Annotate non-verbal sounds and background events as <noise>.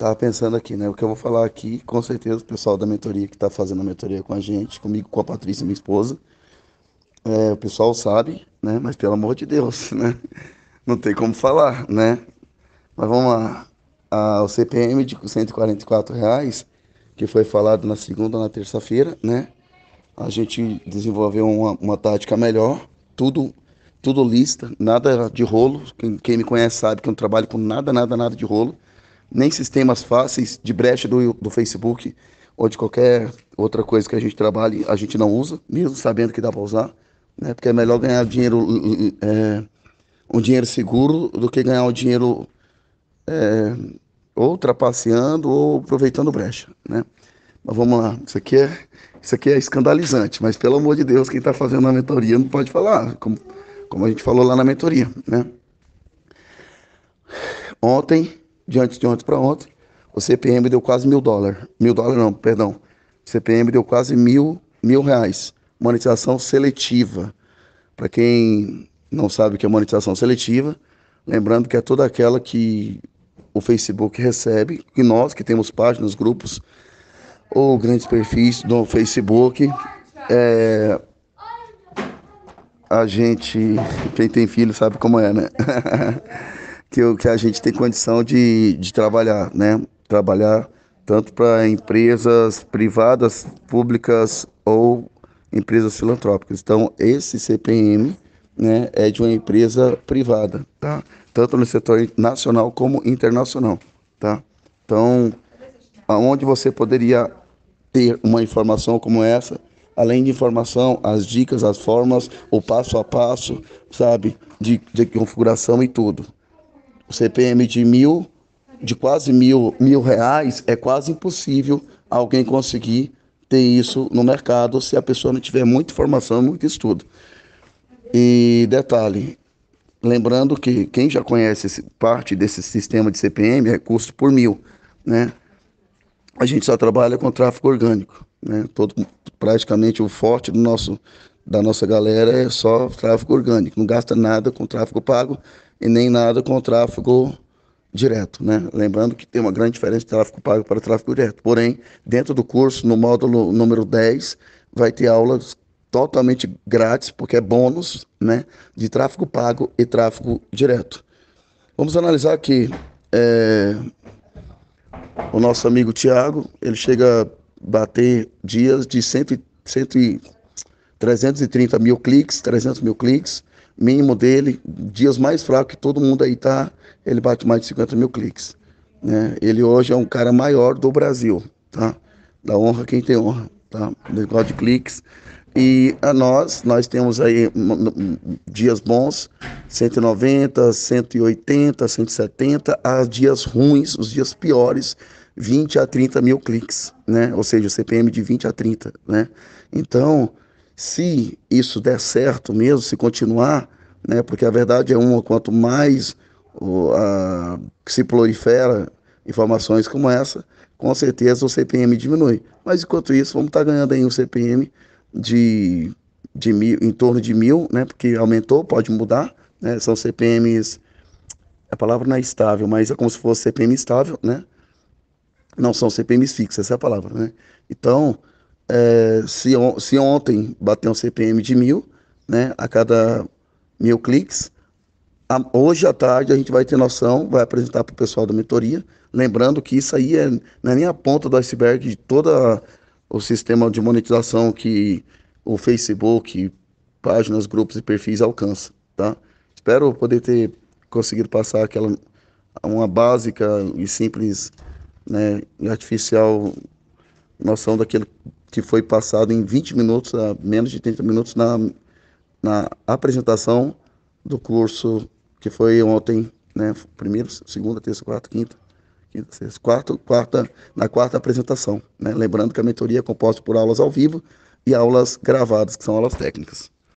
Estava pensando aqui, né? O que eu vou falar aqui, com certeza o pessoal da mentoria que está fazendo a mentoria com a gente, comigo, com a Patrícia, minha esposa, é, o pessoal sabe, né? Mas pelo amor de Deus, <laughs> né? Não tem como falar, né? Mas vamos lá. Ah, o CPM de 144 reais, que foi falado na segunda ou na terça-feira, né? A gente desenvolveu uma, uma tática melhor, tudo tudo lista, nada de rolo. Quem, quem me conhece sabe que eu não trabalho com nada, nada, nada de rolo nem sistemas fáceis de brecha do, do Facebook ou de qualquer outra coisa que a gente trabalhe, a gente não usa, mesmo sabendo que dá para usar, né? porque é melhor ganhar dinheiro, é, um dinheiro seguro do que ganhar um dinheiro é, eh, ou trapaceando ou aproveitando brecha. Né? Mas vamos lá, isso aqui é, isso aqui é escandalizante, mas pelo amor de Deus, quem está fazendo a mentoria não pode falar, como, como a gente falou lá na mentoria. Né? Ontem de antes de ontem para ontem, o CPM deu quase mil dólares. Mil dólares não, perdão. O CPM deu quase mil, mil reais. Monetização seletiva. Para quem não sabe o que é monetização seletiva, lembrando que é toda aquela que o Facebook recebe, e nós que temos páginas, grupos ou grandes perfis do Facebook, é, a gente, quem tem filho sabe como é, né? <laughs> que, eu, que a gente tem condição de, de trabalhar, né? Trabalhar tanto para empresas privadas, públicas ou empresas filantrópicas. Então, esse CPM né, é de uma empresa privada, tá? Tanto no setor nacional como internacional, tá? Então, aonde você poderia ter uma informação como essa, além de informação, as dicas, as formas, o passo a passo, sabe, de, de configuração e tudo o CPM de mil, de quase mil, mil reais, é quase impossível alguém conseguir ter isso no mercado se a pessoa não tiver muita informação, muito estudo. E detalhe, lembrando que quem já conhece parte desse sistema de CPM é custo por mil, né? A gente só trabalha com tráfego orgânico, né? Todo, praticamente o forte do nosso da nossa galera é só tráfego orgânico, não gasta nada com tráfego pago e nem nada com o tráfego direto, né? Lembrando que tem uma grande diferença de tráfego pago para tráfego direto. Porém, dentro do curso, no módulo número 10, vai ter aulas totalmente grátis, porque é bônus, né? De tráfego pago e tráfego direto. Vamos analisar aqui é, o nosso amigo Tiago, ele chega a bater dias de 100, 100, 330 mil cliques, 300 mil cliques, mínimo dele, dias mais fracos que todo mundo aí tá, ele bate mais de 50 mil cliques. Né? Ele hoje é um cara maior do Brasil, tá? Da honra quem tem honra, tá? Negócio de cliques. E a nós, nós temos aí dias bons, 190, 180, 170, a dias ruins, os dias piores, 20 a 30 mil cliques, né? Ou seja, CPM de 20 a 30, né? Então, se isso der certo mesmo, se continuar, né, porque a verdade é uma, quanto mais se prolifera informações como essa, com certeza o CPM diminui. Mas enquanto isso, vamos estar tá ganhando aí um CPM de, de mil, em torno de mil, né, porque aumentou, pode mudar, né, são CPMs, a palavra não é estável, mas é como se fosse CPM estável, né, não são CPMs fixos essa é a palavra, né. Então, é, se, on, se ontem bateu um CPM de mil, né, a cada mil cliques, a, hoje à tarde a gente vai ter noção, vai apresentar para o pessoal da mentoria, lembrando que isso aí é, não é nem a ponta do iceberg de todo o sistema de monetização que o Facebook, páginas, grupos e perfis alcança, tá? Espero poder ter conseguido passar aquela uma básica e simples né, e artificial noção daquilo que foi passado em 20 minutos, a menos de 30 minutos, na, na apresentação do curso que foi ontem, né? Primeiro, segunda, terça, quarta, quinta, quinta, sexta, quarta, quarta, na quarta apresentação. Né? Lembrando que a mentoria é composta por aulas ao vivo e aulas gravadas, que são aulas técnicas.